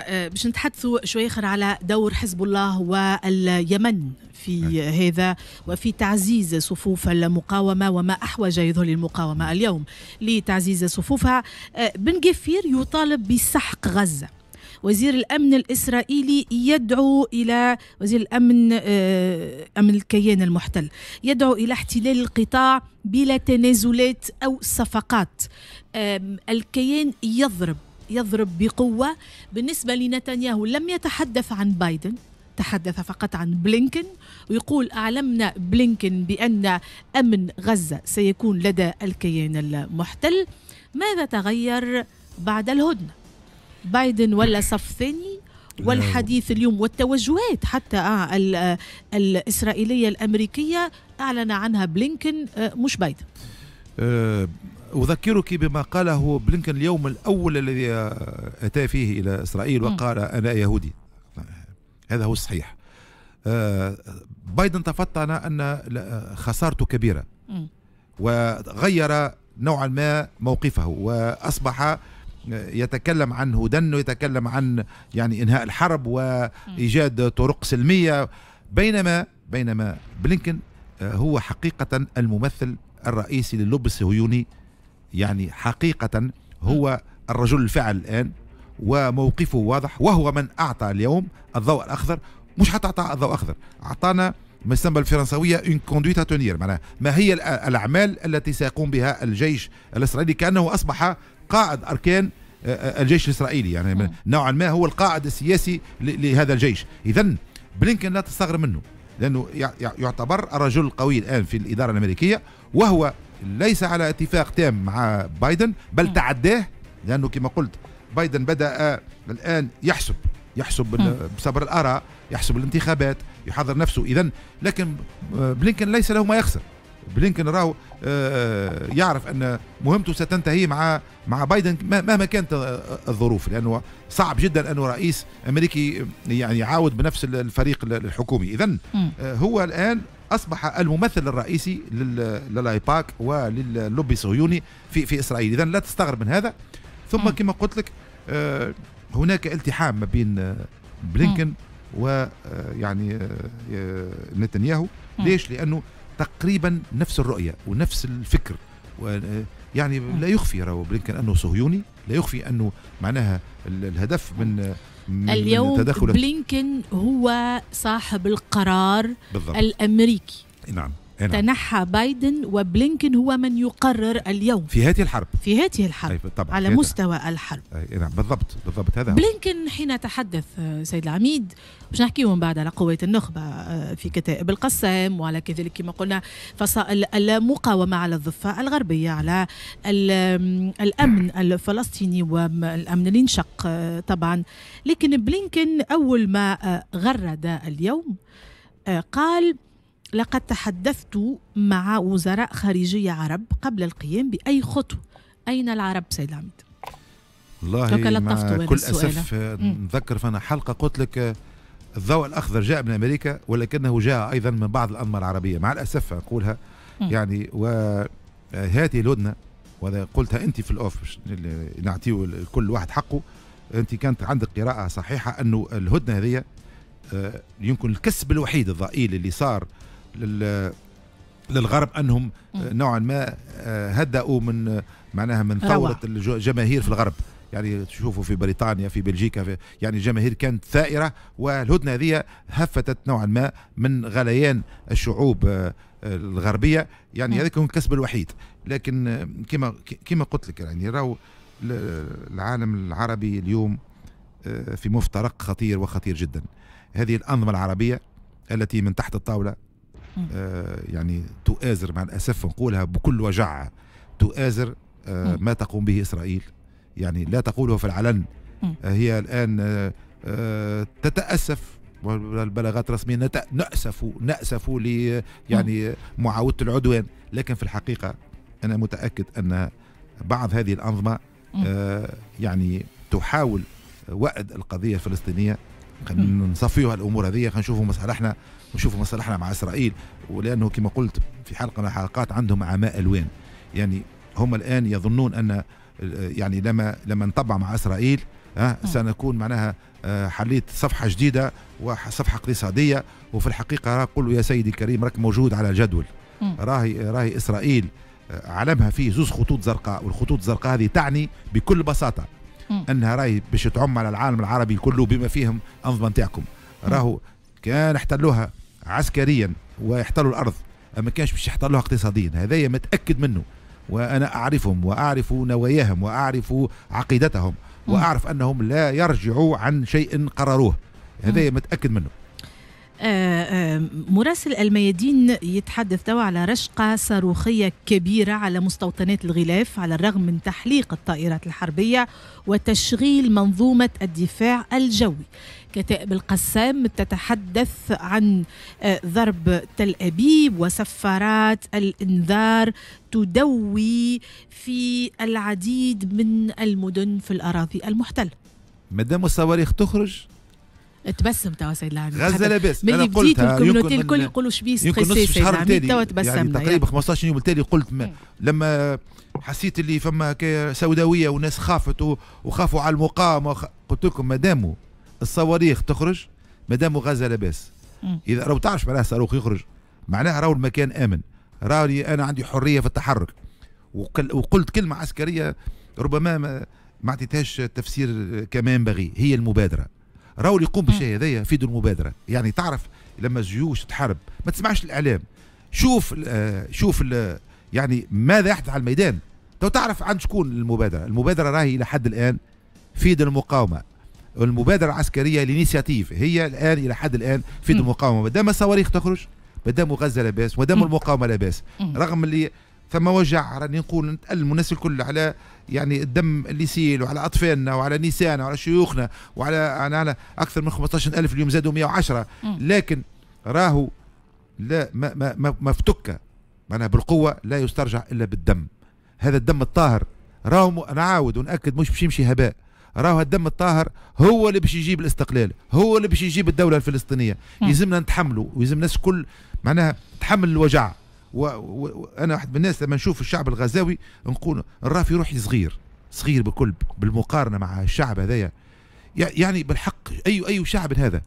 آه، باش نتحدثوا شوي اخر على دور حزب الله واليمن في نعم. هذا وفي تعزيز صفوف المقاومة وما أحوج يظهر المقاومة اليوم لتعزيز صفوفها آه، بن جفير يطالب بسحق غزة وزير الامن الاسرائيلي يدعو الى وزير الامن آه، امن الكيان المحتل يدعو الى احتلال القطاع بلا تنازلات او صفقات الكيان يضرب يضرب بقوة بالنسبة لنتنياهو لم يتحدث عن بايدن تحدث فقط عن بلينكن ويقول أعلمنا بلينكن بأن أمن غزة سيكون لدى الكيان المحتل ماذا تغير بعد الهدنة بايدن ولا صف ثاني والحديث اليوم والتوجهات حتى آه الإسرائيلية الأمريكية أعلن عنها بلينكن آه، مش بايدن آه، أذكرك بما قاله بلينكن اليوم الأول الذي أتى فيه إلى إسرائيل وقال أنا يهودي هذا هو الصحيح آه، بايدن تفطن أن خسارته كبيرة وغير نوعا ما موقفه وأصبح يتكلم عن هدن ويتكلم عن يعني إنهاء الحرب وإيجاد طرق سلمية بينما بينما بلينكن آه، هو حقيقة الممثل الرئيسي لللوب الصهيوني يعني حقيقة هو الرجل الفاعل الآن وموقفه واضح وهو من أعطى اليوم الضوء الأخضر مش حتى أعطى الضوء الأخضر أعطانا ما يسمى بالفرنسوية اون كوندويت تونير معناها ما هي الأعمال التي سيقوم بها الجيش الإسرائيلي كأنه أصبح قائد أركان آه، آه، الجيش الإسرائيلي يعني نوعا ما هو القائد السياسي لهذا الجيش إذا بلينكن لا تستغرب منه لأنه يعتبر الرجل القوي الآن في الإدارة الأمريكية وهو ليس على اتفاق تام مع بايدن بل تعداه لانه كما قلت بايدن بدا الان يحسب يحسب بصبر الاراء يحسب الانتخابات يحضر نفسه اذا لكن بلينكن ليس له ما يخسر بلينكن راهو آه، يعرف ان مهمته ستنتهي مع مع بايدن مهما كانت الظروف لانه صعب جدا انه رئيس امريكي يعني يعاود بنفس الفريق الحكومي اذا آه، هو الان اصبح الممثل الرئيسي للايباك وللوبي الصهيوني في في اسرائيل اذا لا تستغرب من هذا ثم كما قلت لك آه، هناك التحام ما بين آه، بلينكن ويعني آه، نتنياهو ليش لانه تقريبا نفس الرؤيه ونفس الفكر يعني لا يخفي راهو بلينكن انه صهيوني لا يخفي انه معناها الهدف من اليوم بلينكن هو صاحب القرار بالضبط. الامريكي نعم إيه نعم. تنحى بايدن وبلينكن هو من يقرر اليوم في هذه الحرب في هذه الحرب أي طبعا على مستوى الحرب أي إيه نعم بالضبط بالضبط هذا بلينكن حين تحدث آه، سيد العميد باش نحكيو من بعد على قوة النخبة آه، في كتائب القسام وعلى كذلك كما قلنا فصائل المقاومة على الضفة الغربية على الأمن الفلسطيني والأمن اللي انشق آه، طبعا لكن بلينكن أول ما غرد اليوم قال لقد تحدثت مع وزراء خارجية عرب قبل القيام بأي خطوة أين العرب سيد عميد؟ والله مع كل أسف نذكر فأنا حلقة قلت لك الضوء الأخضر جاء من أمريكا ولكنه جاء أيضا من بعض الأنظمة العربية مع الأسف أقولها م. يعني وهذه الهدنة وإذا قلتها أنت في الأوف نعطيه كل واحد حقه أنت كانت عندك قراءة صحيحة أنه الهدنة هذه آه، يمكن الكسب الوحيد الضئيل اللي صار لل للغرب انهم نوعا ما آه، هدأوا من معناها من ثوره الجماهير في الغرب يعني تشوفوا في بريطانيا في بلجيكا في يعني الجماهير كانت ثائره والهدنه هذه هفتت نوعا ما من غليان الشعوب آه، الغربيه يعني هذا هو الكسب الوحيد لكن آه، كما كما قلت لك يعني راهو العالم العربي اليوم في مفترق خطير وخطير جدا هذه الانظمه العربيه التي من تحت الطاوله آه، يعني تؤازر مع الأسف نقولها بكل وجع تؤازر آه، ما تقوم به إسرائيل يعني لا تقوله في العلن آه، هي الآن تتأسف والبلاغات الرسمية نأسف نأسف يعني معاودة العدوان لكن في الحقيقة أنا متأكد أن بعض هذه الأنظمة يعني تحاول وأد القضية الفلسطينية نصفيوا الامور هذه خلينا نشوفوا مصالحنا ونشوفوا مصالحنا مع اسرائيل ولانه كما قلت في حلقه من الحلقات عندهم عماء الوان يعني هم الان يظنون ان يعني لما لما نطبع مع اسرائيل أه سنكون معناها آه، حليت صفحة جديدة وصفحة اقتصادية وفي الحقيقة راه قل يا سيدي الكريم راك موجود على الجدول راهي راهي إسرائيل آه، علمها فيه زوز خطوط زرقاء والخطوط الزرقاء هذه تعني بكل بساطة انها راهي باش تعم على العالم العربي كله بما فيهم انظمه نتاعكم راهو كان احتلوها عسكريا ويحتلوا الارض ما كانش باش يحتلوها اقتصاديا هذايا متاكد منه وانا اعرفهم واعرف نواياهم واعرف عقيدتهم واعرف انهم لا يرجعوا عن شيء قرروه هذايا متاكد منه آه، آه، مراسل الميادين يتحدث توا على رشقة صاروخية كبيرة على مستوطنات الغلاف على الرغم من تحليق الطائرات الحربية وتشغيل منظومة الدفاع الجوي كتائب القسام تتحدث عن آه، ضرب تل أبيب وسفارات الإنذار تدوي في العديد من المدن في الأراضي المحتلة مدام الصواريخ تخرج تبسم توا سيد العميد غزه لاباس ملي بديت الكوميونتي الكل يقولوا شبيه ستريسي سيد العميد توا يعني تقريبا 15 يوم التالي قلت ما إيه. لما حسيت اللي فما سوداويه وناس خافت وخافوا على المقاومه وخ... قلت لكم مادام الصواريخ تخرج مادام غزه لاباس اذا راهو تعرف معناها صاروخ يخرج معناها راهو المكان امن راني انا عندي حريه في التحرك وقلت كلمه عسكريه ربما ما ما اعطيتهاش تفسير كمان بغي هي المبادره راهو اللي يقوم بالشيء هذايا في دون المبادره يعني تعرف لما الجيوش تحارب ما تسمعش الاعلام شوف الـ آه، شوف الـ يعني ماذا يحدث على الميدان تو تعرف عند شكون المبادره المبادره راهي الى حد الان في دون المقاومه المبادره العسكريه الانيشيتيف هي الان الى حد الان في دون المقاومه ما دام الصواريخ تخرج ما دام غزه لاباس ما دام المقاومه لاباس رغم اللي ثم وجع راني نقول نتألم الناس الكل على يعني الدم اللي سيل وعلى اطفالنا وعلى نسائنا وعلى شيوخنا وعلى على اكثر من 15000 اليوم زادوا 110 لكن راهو لا ما ما ما, ما فتك معناها بالقوه لا يسترجع الا بالدم هذا الدم الطاهر راهو نعاود وناكد مش باش يمشي هباء راهو الدم الطاهر هو اللي باش يجيب الاستقلال هو اللي باش يجيب الدوله الفلسطينيه يلزمنا نتحملوا ويلزم الناس الكل معناها تحمل الوجع وانا واحد من الناس لما نشوف الشعب الغزاوي نقول نراه في روحي صغير صغير بكل بالمقارنه مع الشعب هذايا يعني بالحق اي اي شعب هذا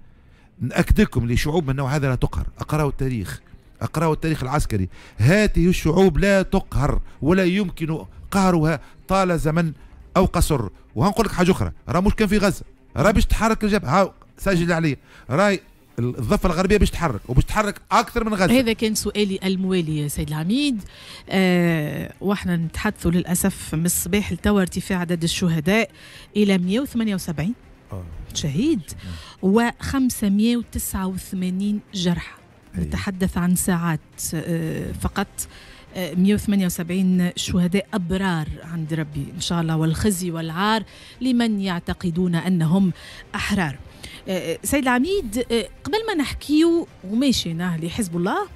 ناكدكم لشعوب من النوع هذا لا تقهر اقراوا التاريخ اقراوا التاريخ العسكري هذه الشعوب لا تقهر ولا يمكن قهرها طال زمن او قصر وهنقول لك حاجه اخرى راه مش كان في غزه راه باش تحرك الجبهه سجل عليه راي الضفه الغربيه باش تحرك وباش تحرك اكثر من غزه هذا كان سؤالي الموالي يا سيد العميد أه واحنا نتحدثوا للاسف من الصباح لتوا ارتفاع عدد الشهداء الى 178 أوه. شهيد و589 جرحى نتحدث عن ساعات أه فقط 178 آه، شهداء أبرار عند ربي إن شاء الله والخزي والعار لمن يعتقدون أنهم أحرار سيد العميد آه، قبل ما نحكيو وماشيناه لحزب الله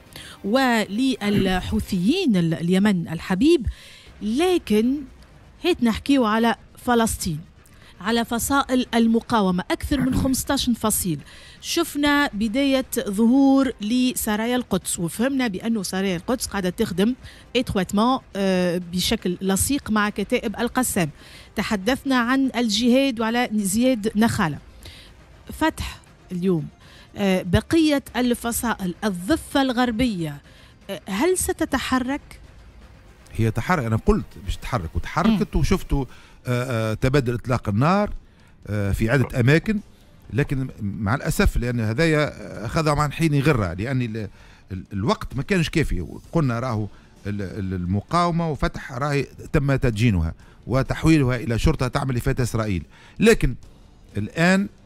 وللحوثيين اليمن الحبيب لكن هيت نحكيو على فلسطين على فصائل المقاومة أكثر من 15 فصيل شفنا بداية ظهور لسرايا القدس وفهمنا بأنه سرايا القدس قاعدة تخدم إتواتمون آه، بشكل لصيق مع كتائب القسام تحدثنا عن الجهاد وعلى زياد نخاله فتح اليوم آه، بقية الفصائل الضفة الغربية آه، هل ستتحرك؟ هي تحرك أنا قلت باش تحرك وتحركت وشفتوا آه، تبادل إطلاق النار في عدة أماكن لكن مع الأسف لأن هذايا أخذ عن حين غرة لأن الوقت ما كانش كافي قلنا راهو المقاومة وفتح راهي تم تدجينها وتحويلها إلى شرطة تعمل لفتح إسرائيل لكن الآن